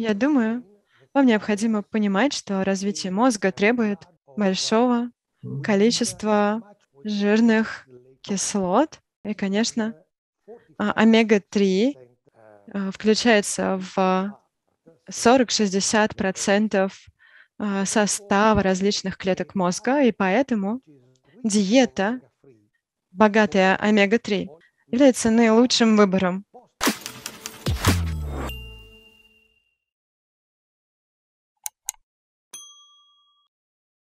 Я думаю, вам необходимо понимать, что развитие мозга требует большого количества жирных кислот. И, конечно, а, омега-3 а, включается в 40-60% а, состава различных клеток мозга, и поэтому диета, богатая омега-3, является наилучшим выбором